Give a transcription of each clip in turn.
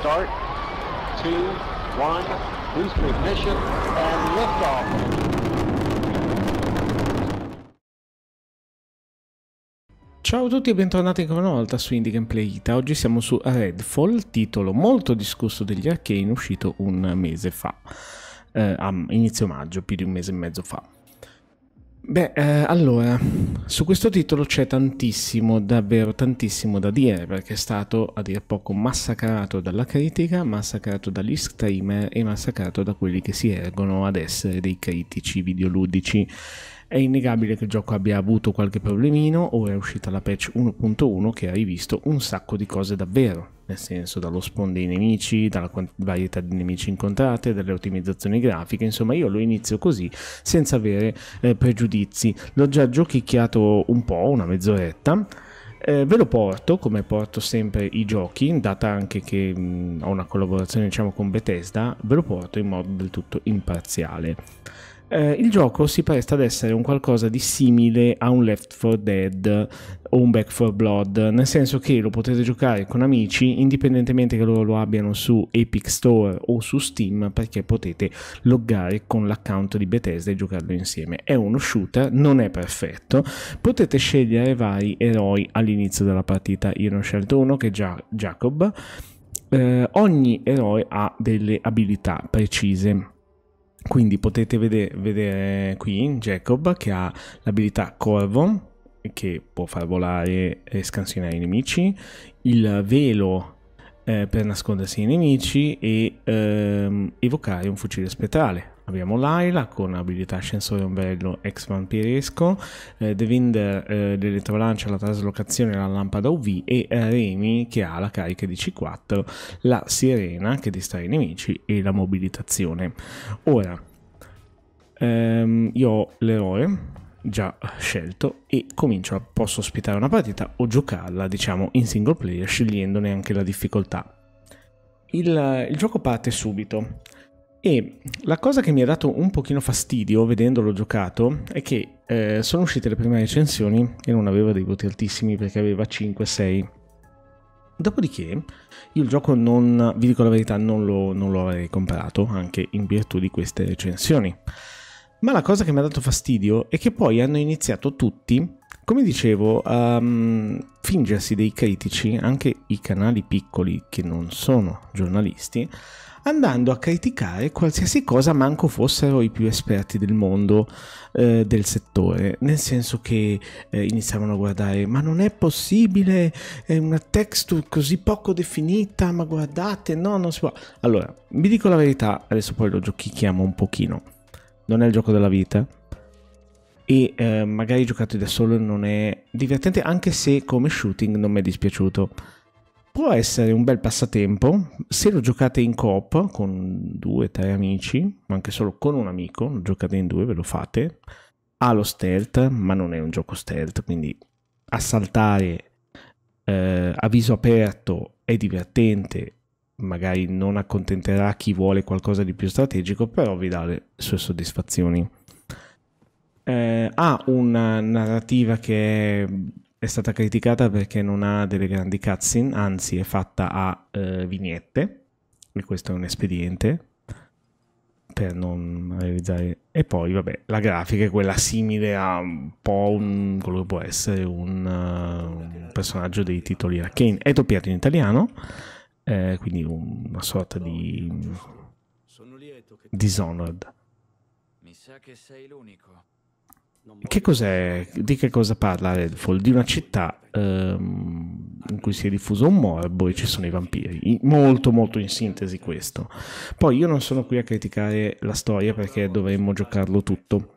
start, two, one, boost ignition, and liftoff. Ciao a tutti e bentornati ancora una volta su Indie Gameplay Ita. Oggi siamo su Redfall, titolo molto discusso degli arcane uscito un mese fa, eh, a inizio maggio, più di un mese e mezzo fa. Beh, eh, allora, su questo titolo c'è tantissimo, davvero tantissimo da dire, perché è stato a dir poco massacrato dalla critica, massacrato dagli streamer e massacrato da quelli che si ergono ad essere dei critici videoludici. È innegabile che il gioco abbia avuto qualche problemino o è uscita la patch 1.1 che ha rivisto un sacco di cose davvero, nel senso dallo spawn dei nemici, dalla varietà di nemici incontrate, dalle ottimizzazioni grafiche, insomma io lo inizio così senza avere eh, pregiudizi. L'ho già giochicchiato un po', una mezz'oretta, eh, ve lo porto, come porto sempre i giochi, data anche che mh, mm, ho una collaborazione diciamo, con Bethesda, ve lo porto in modo del tutto imparziale. Eh, il gioco si presta ad essere un qualcosa di simile a un Left 4 Dead o un Back 4 Blood, nel senso che lo potete giocare con amici indipendentemente che loro lo abbiano su Epic Store o su Steam perché potete loggare con l'account di Bethesda e giocarlo insieme. È uno shooter, non è perfetto, potete scegliere vari eroi all'inizio della partita. Io ne ho scelto uno che è già Jacob. Eh, ogni eroe ha delle abilità precise quindi potete vedere, vedere qui Jacob che ha l'abilità Corvo che può far volare e scansionare i nemici, il velo eh, per nascondersi ai nemici e ehm, evocare un fucile spettrale Abbiamo Laila con abilità Ascensore Ombrello ex vampiresco, eh, Devinder eh, l'elettrolancia, la traslocazione, la lampada UV e eh, Remy che ha la carica di C4, la sirena che distrae i nemici e la mobilitazione. Ora, ehm, io ho l'eroe già scelto e comincio posso ospitare una partita o giocarla diciamo in single player scegliendone anche la difficoltà. il, il gioco parte subito. E la cosa che mi ha dato un pochino fastidio vedendolo giocato è che eh, sono uscite le prime recensioni e non aveva dei voti altissimi perché aveva 5-6. Dopodiché io il gioco non, vi dico la verità, non lo, non lo avrei comprato anche in virtù di queste recensioni. Ma la cosa che mi ha dato fastidio è che poi hanno iniziato tutti come dicevo, um, fingersi dei critici, anche i canali piccoli che non sono giornalisti, andando a criticare qualsiasi cosa manco fossero i più esperti del mondo eh, del settore, nel senso che eh, iniziavano a guardare ma non è possibile è una texture così poco definita, ma guardate, no, non si può. Allora, vi dico la verità, adesso poi lo giochichiamo un pochino. Non è il gioco della vita, e eh, magari giocato da solo non è divertente anche se come shooting non mi è dispiaciuto. Può essere un bel passatempo se lo giocate in coop con due, o tre amici, ma anche solo con un amico, lo giocate in due, ve lo fate. Ha lo stealth, ma non è un gioco stealth, quindi assaltare eh, a viso aperto è divertente, magari non accontenterà chi vuole qualcosa di più strategico, però vi dà le sue soddisfazioni eh, ha una narrativa che è stata criticata perché non ha delle grandi cutscene, anzi è fatta a eh, vignette, e questo è un espediente per non realizzare... E poi, vabbè, la grafica è quella simile a un po' un, quello che può essere un, uh, un personaggio dei titoli Arcane. È doppiato in italiano, eh, quindi una sorta di... Dishonored. Mi sa che sei l'unico. Che cos'è? Di che cosa parla Redfall? Di una città ehm, in cui si è diffuso un morbo e ci sono i vampiri. Molto, molto in sintesi questo. Poi io non sono qui a criticare la storia perché dovremmo giocarlo tutto.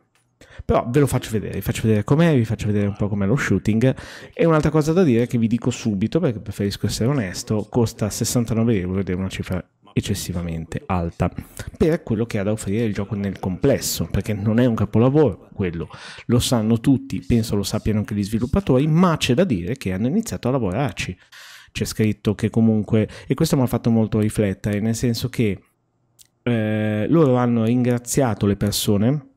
Però ve lo faccio vedere, vi faccio vedere com'è, vi faccio vedere un po' com'è lo shooting. E un'altra cosa da dire che vi dico subito, perché preferisco essere onesto, costa 69 euro ed è una cifra eccessivamente alta per quello che ha da offrire il gioco nel complesso, perché non è un capolavoro quello, lo sanno tutti, penso lo sappiano anche gli sviluppatori, ma c'è da dire che hanno iniziato a lavorarci. C'è scritto che comunque, e questo mi ha fatto molto riflettere, nel senso che eh, loro hanno ringraziato le persone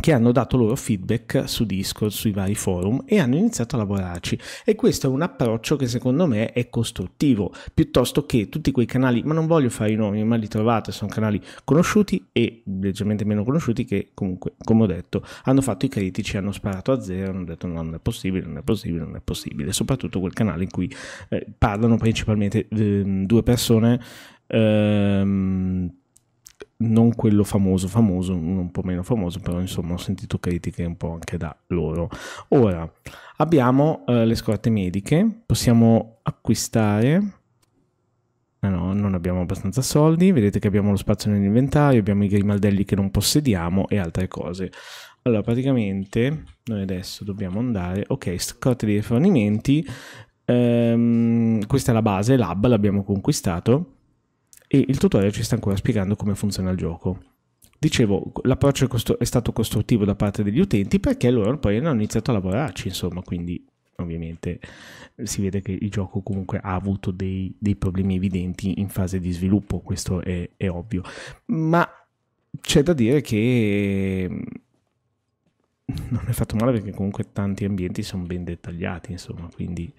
che hanno dato loro feedback su Discord, sui vari forum e hanno iniziato a lavorarci e questo è un approccio che secondo me è costruttivo piuttosto che tutti quei canali, ma non voglio fare i nomi, ma li trovate, sono canali conosciuti e leggermente meno conosciuti che comunque, come ho detto, hanno fatto i critici, hanno sparato a zero, hanno detto non è possibile, non è possibile, non è possibile, soprattutto quel canale in cui eh, parlano principalmente eh, due persone ehm, non quello famoso, famoso, un po' meno famoso, però insomma ho sentito critiche un po' anche da loro. Ora, abbiamo eh, le scorte mediche, possiamo acquistare... Ah no, non abbiamo abbastanza soldi, vedete che abbiamo lo spazio nell'inventario, abbiamo i grimaldelli che non possediamo e altre cose. Allora, praticamente noi adesso dobbiamo andare... Ok, scorte dei rifornimenti, ehm, questa è la base, lab, l'abbiamo conquistato e il tutorial ci sta ancora spiegando come funziona il gioco. Dicevo, l'approccio è stato costruttivo da parte degli utenti perché loro poi hanno iniziato a lavorarci, insomma, quindi ovviamente si vede che il gioco comunque ha avuto dei, dei problemi evidenti in fase di sviluppo, questo è, è ovvio, ma c'è da dire che mm, non è fatto male perché comunque tanti ambienti sono ben dettagliati, insomma, quindi...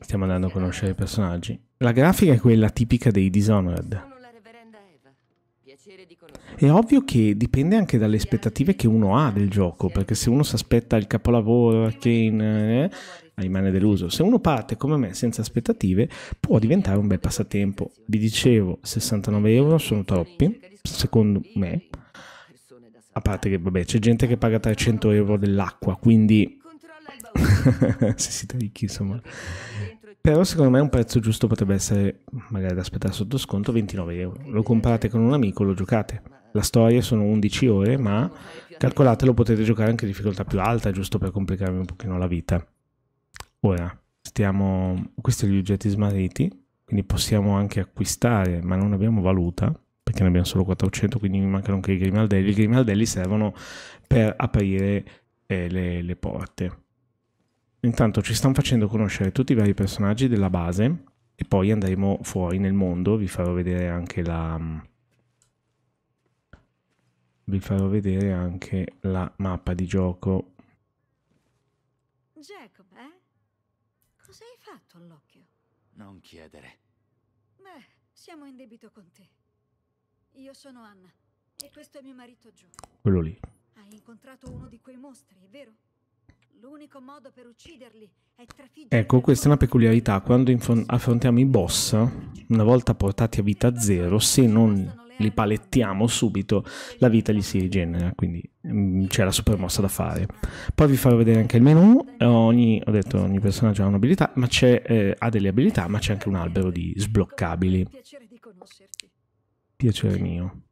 Stiamo andando a conoscere i personaggi. La grafica è quella tipica dei Dishonored. È ovvio che dipende anche dalle aspettative che uno ha del gioco, perché se uno si aspetta il capolavoro, Arcane, eh, ah, rimane deluso. Se uno parte come me senza aspettative, può diventare un bel passatempo. Vi dicevo, 69 euro sono troppi, secondo me. A parte che, vabbè, c'è gente che paga 300 euro dell'acqua, quindi se siete ricchi, insomma. Però secondo me un prezzo giusto potrebbe essere, magari da aspettare sotto sconto, 29 euro. Lo comprate con un amico, lo giocate. La storia sono 11 ore, ma calcolatelo, potete giocare anche in difficoltà più alta, giusto per complicarvi un pochino la vita. Ora, stiamo... questi sono gli oggetti smarriti, quindi possiamo anche acquistare, ma non abbiamo valuta perché ne abbiamo solo 400, quindi mi mancano anche i grimaldelli. I grimaldelli servono per aprire eh, le, le porte. Intanto ci stanno facendo conoscere tutti i vari personaggi della base e poi andremo fuori nel mondo, vi farò vedere anche la... Mm, vi farò vedere anche la mappa di gioco. Jacob, eh? Cosa hai fatto all'occhio? Non chiedere. Beh, siamo in debito con te. Io sono Anna e questo è mio marito Joe. Quello lì. Hai incontrato uno di quei mostri, vero? L'unico modo per ucciderli è trafiggerli. Ecco, questa è una peculiarità. Quando affrontiamo i boss, una volta portati a vita zero, se non li palettiamo subito, la vita gli si rigenera, quindi mm, c'è la supermossa da fare. Poi vi farò vedere anche il menu, ogni, ho detto ogni personaggio ha un'abilità, ma c'è, eh, ha delle abilità, ma c'è anche un albero di sbloccabili. Piacere mio.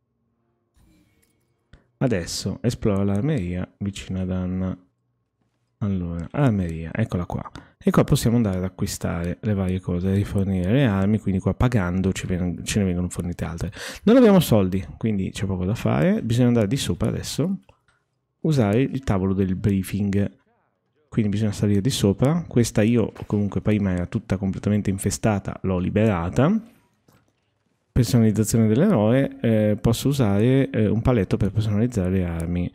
Adesso esploro l'armeria vicino ad Anna. Allora, armeria, ah, eccola qua. E qua possiamo andare ad acquistare le varie cose, rifornire le armi, quindi qua pagando ce ne vengono fornite altre. Non abbiamo soldi, quindi c'è poco da fare. Bisogna andare di sopra adesso, usare il tavolo del briefing. Quindi bisogna salire di sopra. Questa io comunque prima era tutta completamente infestata, l'ho liberata. Personalizzazione dell'eroe, eh, posso usare eh, un paletto per personalizzare le armi.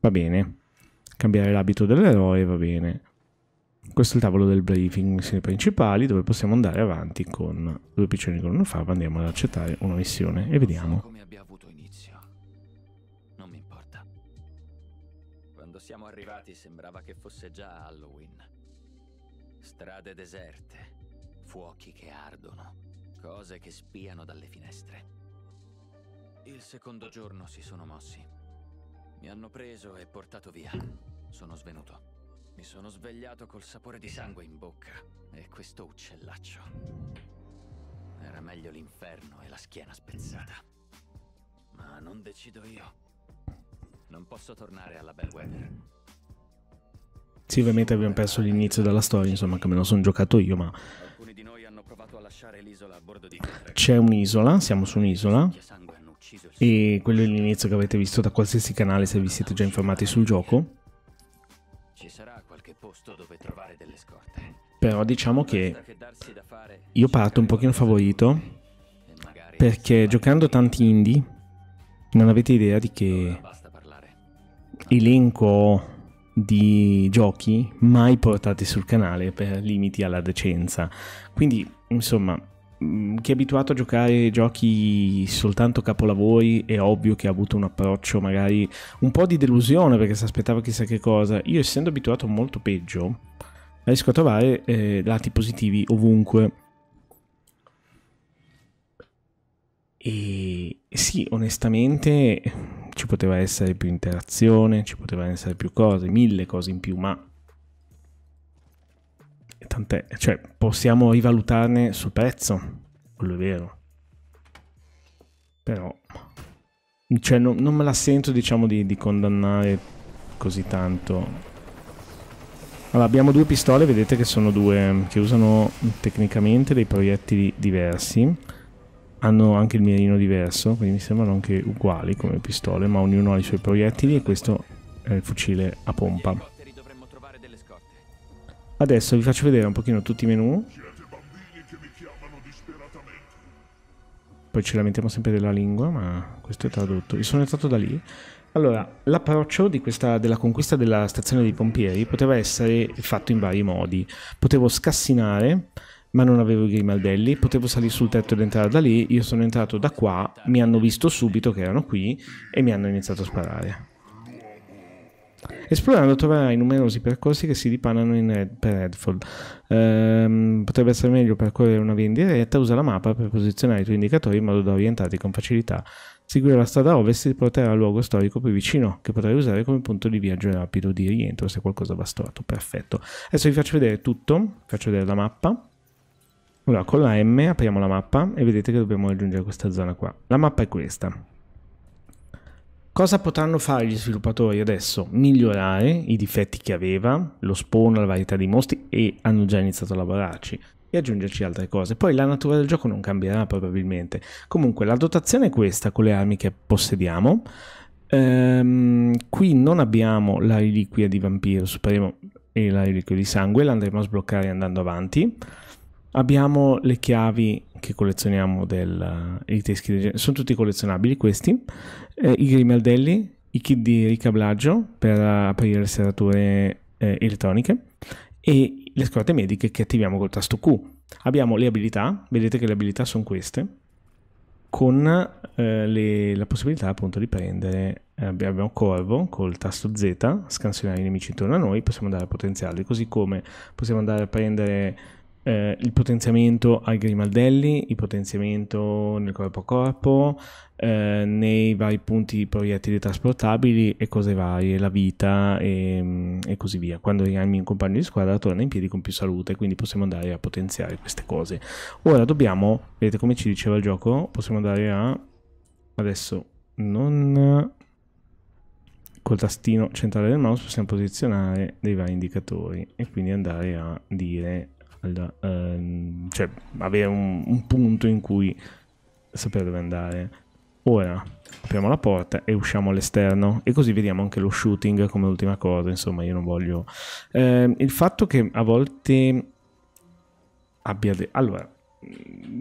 Va bene, cambiare l'abito dell'eroe, va bene. Questo è il tavolo del briefing, missioni principali, dove possiamo andare avanti con due piccioni con una fa, andiamo ad accettare una missione e vediamo. Come abbia avuto inizio, non mi importa. Quando siamo arrivati sembrava che fosse già Halloween. Strade deserte, fuochi che ardono, cose che spiano dalle finestre. Il secondo giorno si sono mossi. Mi hanno preso e portato via. Sono svenuto. Mi sono svegliato col sapore di sangue in bocca e questo uccellaccio. Era meglio l'inferno e la schiena spezzata. Ma non decido io. Non posso tornare alla Bellwether. Sì, ovviamente abbiamo perso l'inizio della storia, insomma, che me lo sono giocato io, ma... C'è un'isola, siamo su un'isola, e quello è l'inizio che avete visto da qualsiasi canale se vi siete già informati sul gioco. Però diciamo che io parto un pochino favorito perché giocando tanti indie non avete idea di che elenco di giochi mai portati sul canale per limiti alla decenza. Quindi, insomma, mm, chi è abituato a giocare giochi soltanto capolavori è ovvio che ha avuto un approccio magari un po' di delusione perché si aspettava chissà che cosa. Io essendo abituato molto peggio, riesco a trovare eh, lati positivi ovunque. E sì, onestamente ci poteva essere più interazione, ci potevano essere più cose, mille cose in più, ma tant'è, cioè possiamo rivalutarne sul prezzo, quello è vero. Però cioè, no, non me la sento, diciamo, di, di condannare così tanto. Allora, abbiamo due pistole, vedete che sono due, che usano tecnicamente dei proiettili diversi hanno anche il mirino diverso, quindi mi sembrano anche uguali come pistole, ma ognuno ha i suoi proiettili e questo è il fucile a pompa. Adesso vi faccio vedere un pochino tutti i menu. Poi ci lamentiamo sempre della lingua, ma questo è tradotto. Io sono entrato da lì. Allora, l'approccio della conquista della stazione dei pompieri poteva essere fatto in vari modi. Potevo scassinare ma non avevo i grimaldelli, potevo salire sul tetto ed entrare da lì, io sono entrato da qua, mi hanno visto subito che erano qui e mi hanno iniziato a sparare. Esplorando troverai numerosi percorsi che si dipanano Red, per Redford. Ehm, potrebbe essere meglio percorrere una via in diretta, usa la mappa per posizionare i tuoi indicatori in modo da orientarti con facilità. Seguire la strada ovest ti porterà al luogo storico più vicino, che potrai usare come punto di viaggio rapido di rientro se qualcosa va storto. Perfetto. Adesso vi faccio vedere tutto, vi faccio vedere la mappa. Allora, con la M apriamo la mappa e vedete che dobbiamo raggiungere questa zona qua. La mappa è questa. Cosa potranno fare gli sviluppatori adesso? Migliorare i difetti che aveva, lo spawn, la varietà di mostri e hanno già iniziato a lavorarci e aggiungerci altre cose. Poi la natura del gioco non cambierà probabilmente. Comunque la dotazione è questa con le armi che possediamo. Ehm, qui non abbiamo la reliquia di vampiro supremo e eh, la reliquia di sangue, la andremo a sbloccare andando avanti. Abbiamo le chiavi che collezioniamo dei eh, teschi, del, sono tutti collezionabili questi, eh, i grimaldelli, i kit di ricablaggio per aprire le serrature eh, elettroniche e le scorte mediche che attiviamo col tasto Q. Abbiamo le abilità, vedete che le abilità sono queste, con eh, le, la possibilità appunto di prendere, eh, abbiamo Corvo col tasto Z, scansionare i nemici intorno a noi, possiamo andare a potenziarli, così come possiamo andare a prendere eh, il potenziamento ai grimaldelli, il potenziamento nel corpo a corpo, eh, nei vari punti proiettili trasportabili e cose varie, la vita e, e così via. Quando rianimi un compagno di squadra torna in piedi con più salute, quindi possiamo andare a potenziare queste cose. Ora dobbiamo, vedete come ci diceva il gioco, possiamo andare a... adesso non col tastino centrale del mouse possiamo posizionare dei vari indicatori e quindi andare a dire Zelda, ehm, cioè avere un, un punto in cui sapere dove andare. Ora apriamo la porta e usciamo all'esterno e così vediamo anche lo shooting come ultima cosa, insomma io non voglio... Eh, il fatto che a volte abbia... De... Allora,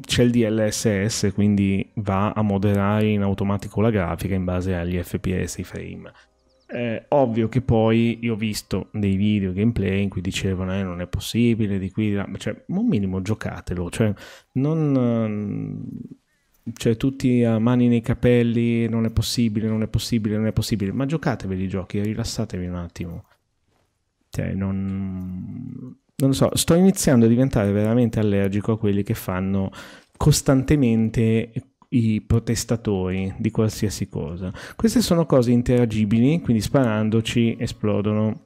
c'è il DLSS, quindi va a moderare in automatico la grafica in base agli FPS, i frame eh, ovvio che poi io ho visto dei video gameplay in cui dicevano eh, non è possibile di qui, di là, cioè un minimo giocatelo, cioè non... Cioè, tutti a mani nei capelli, non è possibile, non è possibile, non è possibile, ma giocatevi i giochi, rilassatevi un attimo. Cioè, non... Non lo so, sto iniziando a diventare veramente allergico a quelli che fanno costantemente i protestatori di qualsiasi cosa. Queste sono cose interagibili, quindi sparandoci esplodono.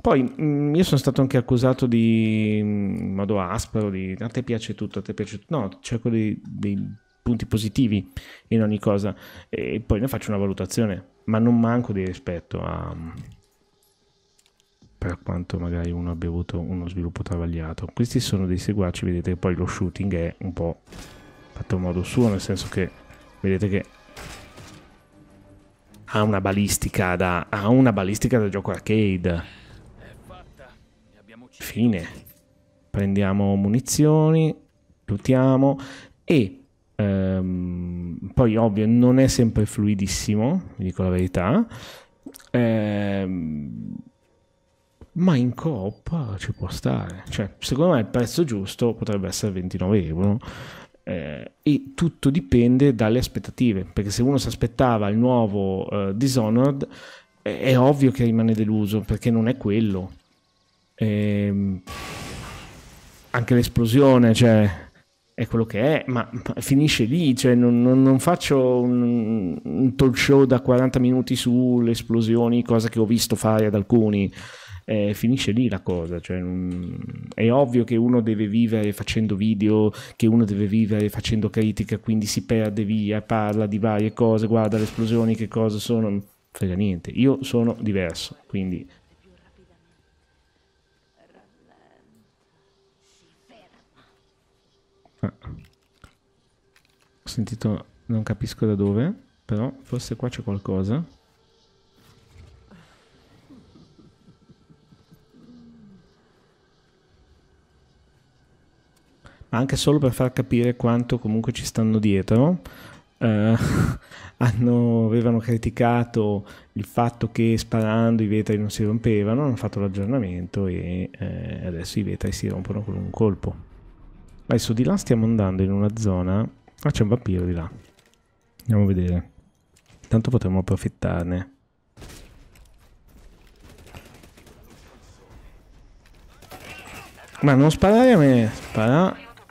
Poi mm, io sono stato anche accusato di mm, in modo aspro, di a te piace tutto, a te piace tutto. No, cerco dei, dei, punti positivi in ogni cosa e poi ne faccio una valutazione, ma non manco di rispetto a mm, per quanto magari uno abbia avuto uno sviluppo travagliato. Questi sono dei seguaci, vedete che poi lo shooting è un po' fatto in modo suo, nel senso che vedete che ha una balistica da, ha una balistica da gioco arcade. Fine. Prendiamo munizioni, lutiamo e ehm, poi ovvio non è sempre fluidissimo, vi dico la verità. Ehm, ma in coop ci può stare. Cioè, secondo me il prezzo giusto potrebbe essere 29 euro. Eh, e tutto dipende dalle aspettative, perché se uno si aspettava il nuovo eh, Dishonored, eh, è ovvio che rimane deluso, perché non è quello. Ehm, anche l'esplosione, cioè, è quello che è, ma, ma finisce lì, cioè, non, non, non, faccio un, un talk show da 40 minuti sulle esplosioni, cosa che ho visto fare ad alcuni eh, finisce lì la cosa. Cioè, non... È ovvio che uno deve vivere facendo video, che uno deve vivere facendo critica, quindi si perde via, parla di varie cose, guarda le esplosioni, che cosa sono, non frega niente. Io sono diverso, quindi ah. Ho sentito, non capisco da dove, però forse qua c'è qualcosa. anche solo per far capire quanto comunque ci stanno dietro. Eh, hanno, avevano criticato il fatto che sparando i vetri non si rompevano, hanno fatto l'aggiornamento e eh, adesso i vetri si rompono con un colpo. Adesso di là stiamo andando in una zona... Ah, c'è un vampiro di là. Andiamo a vedere. intanto potremmo approfittarne. Ma non sparare a me, spara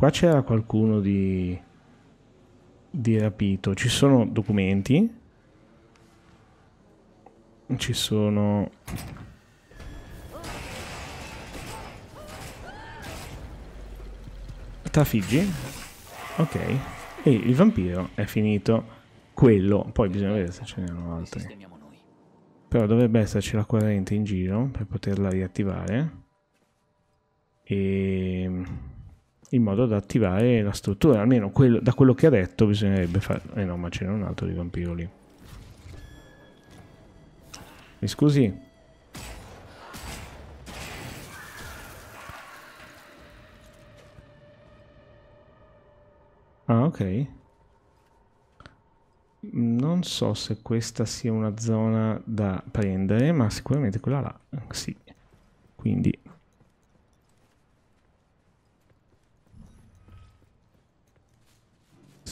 Qua c'era qualcuno di, di rapito. Ci sono documenti. Ci sono... Trafiggi. Ok. E il vampiro è finito. Quello. Poi bisogna vedere se ce n'erano altri. Però dovrebbe esserci la corrente in giro per poterla riattivare. E in modo da attivare la struttura. Almeno quello, da quello che ha detto bisognerebbe fare... Eh no, ma ce n'è un altro di vampiro lì. Mi scusi? Ah, ok. Non so se questa sia una zona da prendere, ma sicuramente quella là, sì. Quindi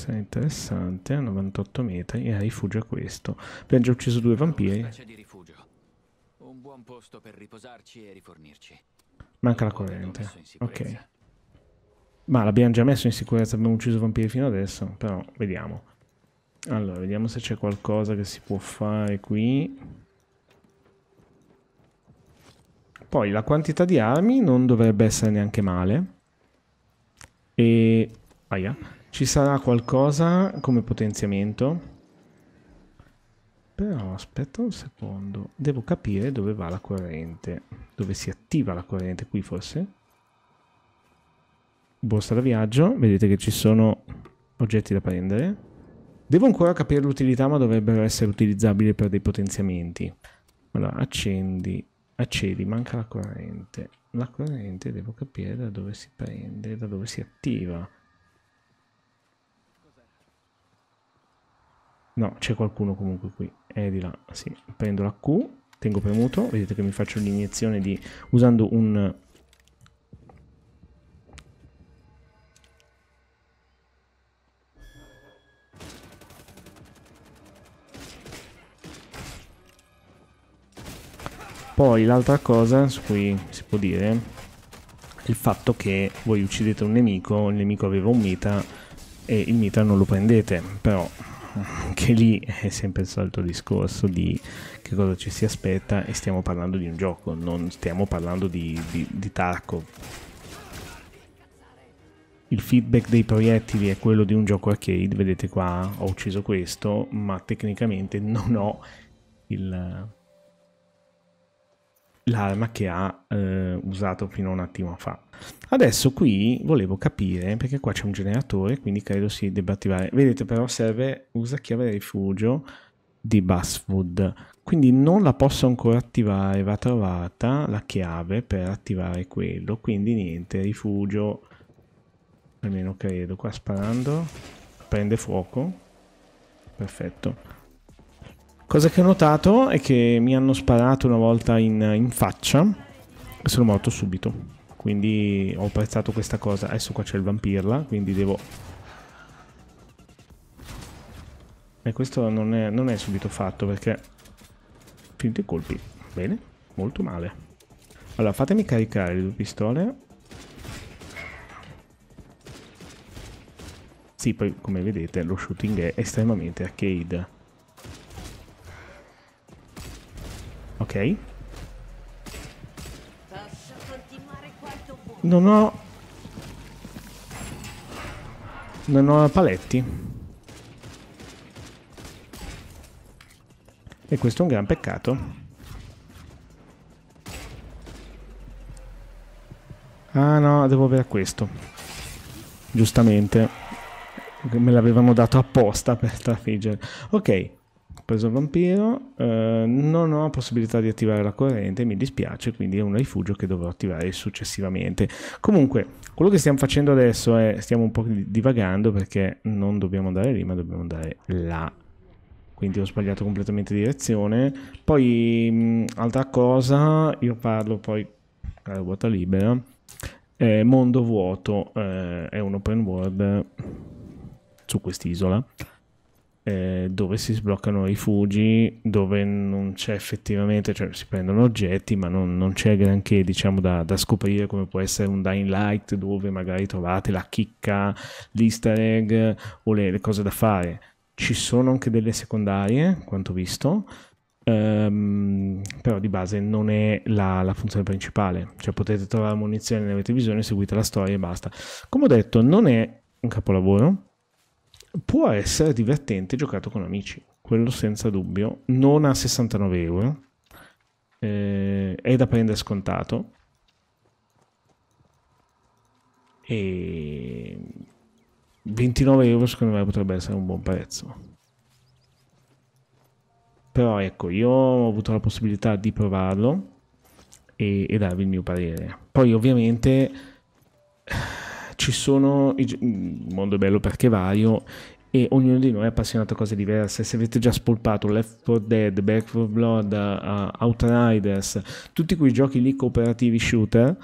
situazione interessante a 98 metri e rifugia questo. Abbiamo già ucciso due vampiri. Un buon posto per riposarci e rifornirci. Manca la corrente. Ok. Ma l'abbiamo già messo in sicurezza, abbiamo ucciso vampiri fino adesso, però vediamo. Allora, vediamo se c'è qualcosa che si può fare qui. Poi la quantità di armi non dovrebbe essere neanche male. E... Aia. Ah, yeah. Ci sarà qualcosa come potenziamento. Però aspetta un secondo, devo capire dove va la corrente, dove si attiva la corrente, qui forse? Borsa da viaggio, vedete che ci sono oggetti da prendere. Devo ancora capire l'utilità ma dovrebbero essere utilizzabili per dei potenziamenti. Allora, accendi, accedi, manca la corrente. La corrente devo capire da dove si prende, da dove si attiva. No, c'è qualcuno comunque qui. È di là, sì. Prendo la Q, tengo premuto, vedete che mi faccio l'iniezione di... usando un... Poi l'altra cosa su cui si può dire è il fatto che voi uccidete un nemico, il nemico aveva un mita e il mita non lo prendete, però anche lì è sempre il solito discorso di che cosa ci si aspetta e stiamo parlando di un gioco, non stiamo parlando di, di, di Tarkov. Il feedback dei proiettili è quello di un gioco arcade, vedete qua ho ucciso questo, ma tecnicamente non ho il, l'arma che ha eh, usato fino a un attimo fa. Adesso qui volevo capire, perché qua c'è un generatore, quindi credo si debba attivare. Vedete però serve usa chiave rifugio di Basswood. quindi non la posso ancora attivare, va trovata la chiave per attivare quello, quindi niente, rifugio, almeno credo, qua sparando prende fuoco, perfetto. Cosa che ho notato è che mi hanno sparato una volta in, in faccia e sono morto subito. Quindi ho apprezzato questa cosa. Adesso qua c'è il vampirla, quindi devo... E questo non è, non è subito fatto perché... Finito i colpi. Bene, molto male. Allora, fatemi caricare le due pistole. Sì, poi come vedete lo shooting è estremamente arcade. Ok. Non ho... Non ho paletti. E questo è un gran peccato. Ah no, devo avere questo. Giustamente. Me l'avevano dato apposta per trafiggere. Ok, preso il vampiro, eh, non ho possibilità di attivare la corrente, mi dispiace, quindi è un rifugio che dovrò attivare successivamente. Comunque, quello che stiamo facendo adesso è, stiamo un po' divagando perché non dobbiamo andare lì, ma dobbiamo andare là. Quindi ho sbagliato completamente direzione. Poi, mh, altra cosa, io parlo poi, alla ruota libera, eh, mondo vuoto, eh, è un open world su quest'isola eh, dove si sbloccano i rifugi, dove non c'è effettivamente, cioè si prendono oggetti, ma non, non c'è granché diciamo da, da, scoprire come può essere un Dying Light dove magari trovate la chicca, l'easter egg o le, le cose da fare. Ci sono anche delle secondarie, quanto visto, Um, però di base non è la, la, funzione principale cioè potete trovare munizioni ne avete bisogno seguite la storia e basta come ho detto non è un capolavoro può essere divertente giocato con amici, quello senza dubbio, non a 69 euro, eh, è da prendere scontato. E 29 euro secondo me potrebbe essere un buon prezzo però ecco io ho avuto la possibilità di provarlo e, e darvi il mio parere poi ovviamente ci sono il mondo è bello perché vario e ognuno di noi è appassionato a cose diverse. Se avete già spolpato Left 4 Dead, Back 4 Blood, uh, Outriders, tutti quei giochi lì cooperativi shooter,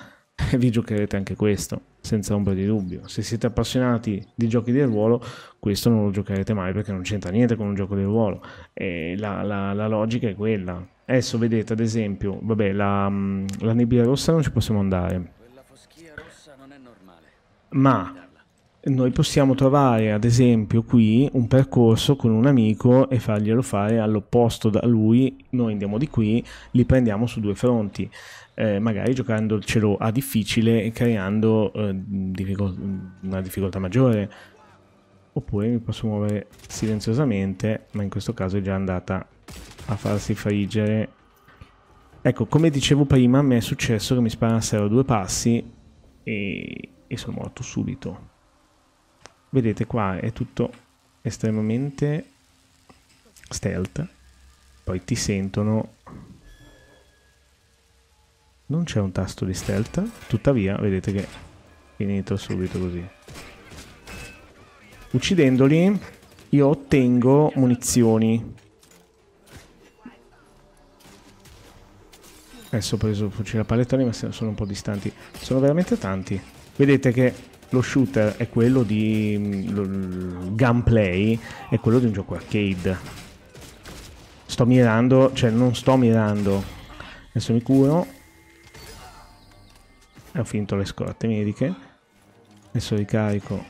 vi giocherete anche questo, senza ombra di dubbio. Se siete appassionati di giochi del ruolo, questo non lo giocherete mai perché non c'entra niente con un gioco del ruolo. La, la, la, logica è quella. Adesso vedete ad esempio, vabbè, la, mm, la nebbia rossa non ci possiamo andare ma noi possiamo trovare ad esempio qui un percorso con un amico e farglielo fare all'opposto da lui, noi andiamo di qui, li prendiamo su due fronti, eh, magari giocandocelo a difficile e creando eh, difficolt una difficoltà maggiore, oppure mi posso muovere silenziosamente, ma in questo caso è già andata a farsi friggere. Ecco, come dicevo prima, a me è successo che mi sparassero due passi e e sono morto subito. Vedete qua è tutto estremamente stealth, poi ti sentono... Non c'è un tasto di stealth, tuttavia vedete che è finito subito così. Uccidendoli io ottengo munizioni. Adesso ho preso fucile a pallettoni ma sono un po' distanti. Sono veramente tanti vedete che lo shooter è quello di mm, il gunplay è quello di un gioco arcade sto mirando cioè non sto mirando adesso mi curo e ho finito le scorte mediche adesso ricarico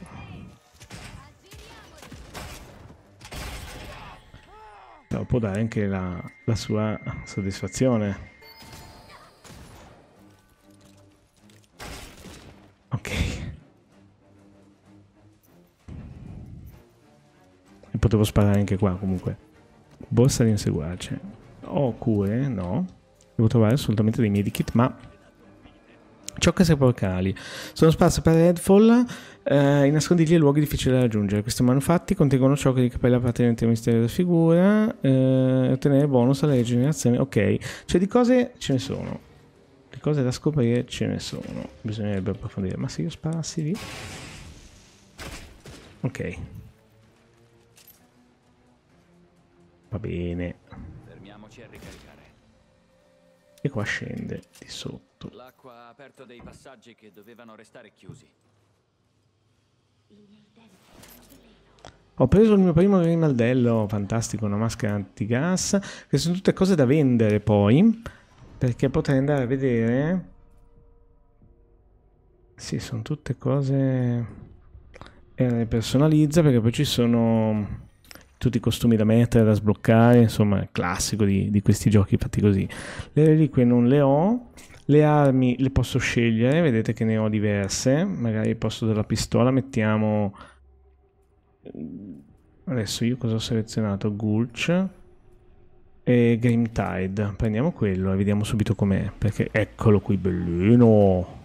però può dare anche la, la sua soddisfazione potevo sparare anche qua comunque. Borsa di inseguace. Ho cure? No. Devo trovare assolutamente dei medikit, ma... Ciocche sepolcali. Sono sparse per Redfall eh, in nascondigli e luoghi difficili da raggiungere. Questi manufatti contengono ciocche di capelli appartenenti al mistero della figura. Eh, ottenere bonus alla rigenerazione. Ok, cioè di cose ce ne sono. Di cose da scoprire ce ne sono. Bisognerebbe approfondire. Ma se io sparassi lì... Ok. Va bene. Fermiamoci a ricaricare. E qua scende di sotto. L'acqua ha aperto dei passaggi che dovevano restare chiusi. Ho preso il mio primo grimaldello, fantastico, una maschera antigas, che sono tutte cose da vendere poi, perché potrei andare a vedere... Sì, sono tutte cose... E eh, personalizza perché poi ci sono tutti i costumi da mettere, da sbloccare, insomma, classico di, di questi giochi fatti così. Le reliquie non le ho. Le armi le posso scegliere, vedete che ne ho diverse, magari al posto della pistola mettiamo... Mm, adesso io cosa ho selezionato? Gulch e Grimtide. Prendiamo quello e vediamo subito com'è, perché eccolo qui, bellino!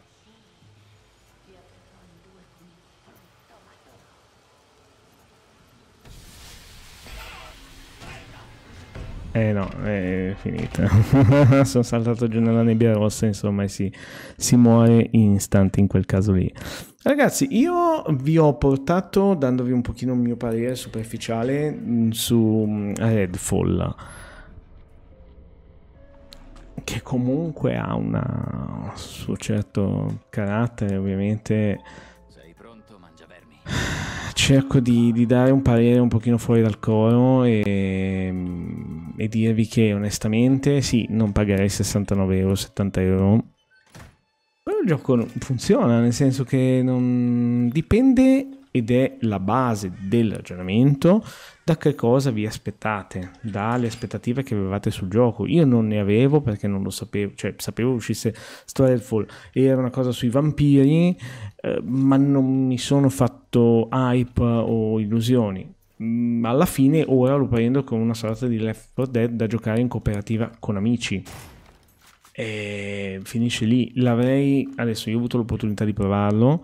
Eh no, è finita. Sono saltato giù nella nebbia rossa, insomma, si, si muore in istante in quel caso lì. Ragazzi, io vi ho portato, dandovi un pochino il mio parere superficiale, mm, su mm, Redfall. Che comunque ha un suo certo carattere, ovviamente. Sei pronto, mangiavermi? Cerco di, di dare un parere un pochino fuori dal coro e mm, e dirvi che onestamente sì, non pagherei 69 euro, 70 euro. Però il gioco funziona, nel senso che non dipende ed è la base del ragionamento da che cosa vi aspettate, dalle aspettative che avevate sul gioco. Io non ne avevo perché non lo sapevo, cioè sapevo uscisse Storyfall, era una cosa sui vampiri, eh, ma non mi sono fatto hype o illusioni. Mm, alla fine ora lo prendo come una sorta di Left 4 Dead da giocare in cooperativa con amici. E finisce lì. L'avrei adesso. Io ho avuto l'opportunità di provarlo.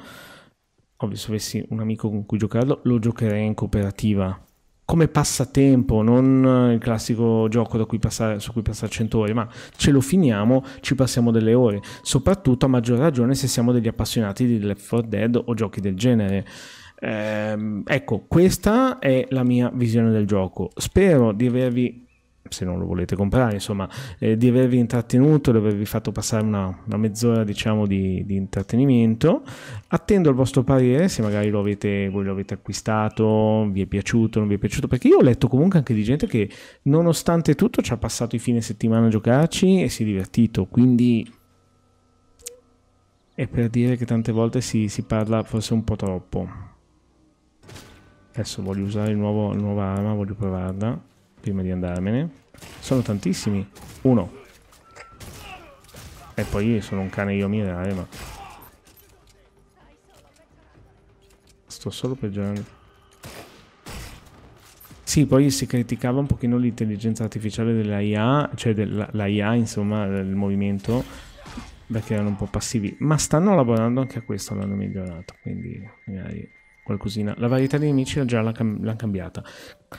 Ovvio, se avessi un amico con cui giocarlo, lo giocherei in cooperativa come passatempo, non il classico gioco cui passare, su cui passare 100 ore, ma ce lo finiamo, ci passiamo delle ore, soprattutto a maggior ragione se siamo degli appassionati di Left 4 Dead o giochi del genere. Ehm, ecco, questa è la mia visione del gioco. Spero di avervi se non lo volete comprare, insomma, eh, di avervi intrattenuto, di avervi fatto passare una, una mezz'ora, diciamo, di, di, intrattenimento. Attendo il vostro parere, se magari lo avete, voi lo avete acquistato, vi è piaciuto, non vi è piaciuto, perché io ho letto comunque anche di gente che, nonostante tutto, ci ha passato i fine settimana a giocarci e si è divertito, quindi... È per dire che tante volte si, si parla forse un po' troppo. Adesso voglio usare il nuovo, la nuova arma, voglio provarla prima di andarmene. Sono tantissimi. Uno. E poi sono un cane io mirare, ma... Sto solo peggiorando. Sì, poi si criticava un pochino l'intelligenza artificiale della cioè della insomma, il movimento, perché erano un po' passivi. Ma stanno lavorando anche a questo, l'hanno migliorato, quindi magari qualcosina. La varietà dei nemici già l'hanno cambiata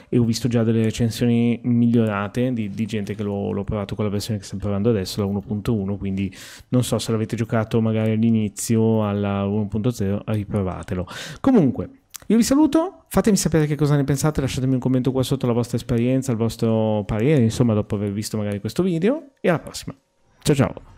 e ho visto già delle recensioni migliorate di, di gente che l'ho, l'ho, provato con la versione che sta provando adesso, la 1.1, quindi non so se l'avete giocato magari all'inizio alla 1.0, riprovatelo. Comunque, io vi saluto, fatemi sapere che cosa ne pensate, lasciatemi un commento qua sotto la vostra esperienza, il vostro parere, insomma, dopo aver visto magari questo video e alla prossima. Ciao ciao!